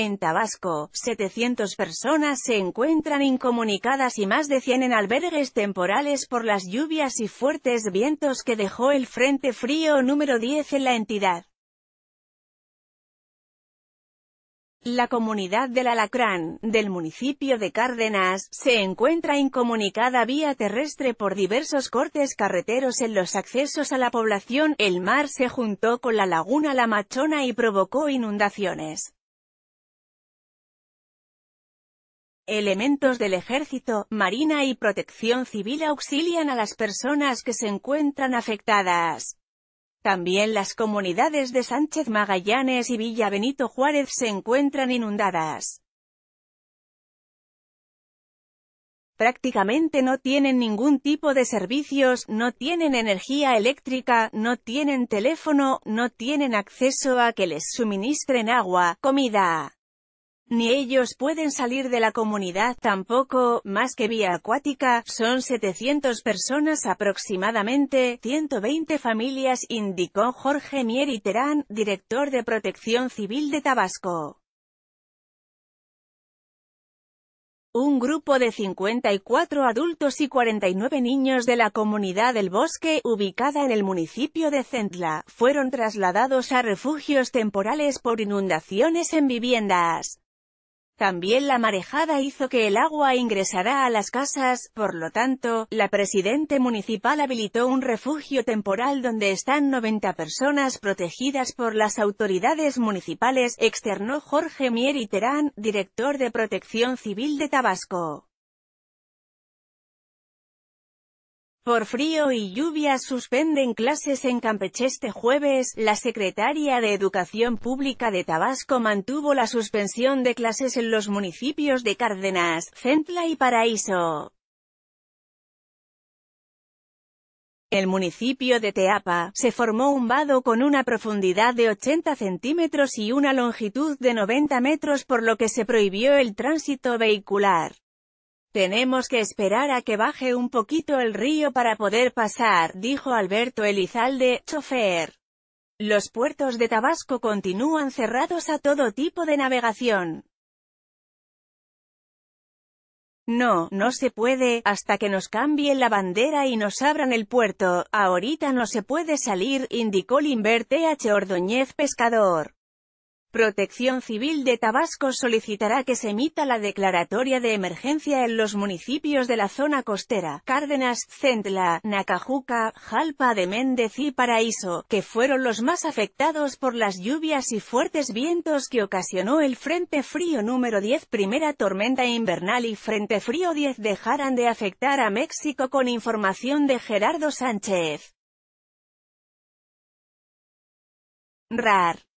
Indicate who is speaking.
Speaker 1: En Tabasco, 700 personas se encuentran incomunicadas y más de 100 en albergues temporales por las lluvias y fuertes vientos que dejó el Frente Frío número 10 en la entidad. La comunidad del Alacrán, del municipio de Cárdenas, se encuentra incomunicada vía terrestre por diversos cortes carreteros en los accesos a la población. El mar se juntó con la laguna La Machona y provocó inundaciones. Elementos del Ejército, Marina y Protección Civil auxilian a las personas que se encuentran afectadas. También las comunidades de Sánchez Magallanes y Villa Benito Juárez se encuentran inundadas. Prácticamente no tienen ningún tipo de servicios, no tienen energía eléctrica, no tienen teléfono, no tienen acceso a que les suministren agua, comida, ni ellos pueden salir de la comunidad tampoco, más que vía acuática, son 700 personas aproximadamente, 120 familias, indicó Jorge y Terán, director de Protección Civil de Tabasco. Un grupo de 54 adultos y 49 niños de la comunidad del bosque, ubicada en el municipio de Centla, fueron trasladados a refugios temporales por inundaciones en viviendas. También la marejada hizo que el agua ingresara a las casas, por lo tanto, la presidente municipal habilitó un refugio temporal donde están 90 personas protegidas por las autoridades municipales, externó Jorge Mieri Terán, director de Protección Civil de Tabasco. Por frío y lluvia suspenden clases en Campeche este jueves. La secretaria de Educación Pública de Tabasco mantuvo la suspensión de clases en los municipios de Cárdenas, Centla y Paraíso. El municipio de Teapa, se formó un vado con una profundidad de 80 centímetros y una longitud de 90 metros por lo que se prohibió el tránsito vehicular. Tenemos que esperar a que baje un poquito el río para poder pasar, dijo Alberto Elizalde, chofer. Los puertos de Tabasco continúan cerrados a todo tipo de navegación. No, no se puede, hasta que nos cambien la bandera y nos abran el puerto, ahorita no se puede salir, indicó Limbert H. Ordoñez Pescador. Protección Civil de Tabasco solicitará que se emita la declaratoria de emergencia en los municipios de la zona costera, Cárdenas, Centla, Nacajuca, Jalpa de Méndez y Paraíso, que fueron los más afectados por las lluvias y fuertes vientos que ocasionó el Frente Frío número 10 primera tormenta invernal y Frente Frío 10 dejaran de afectar a México con información de Gerardo Sánchez. RAR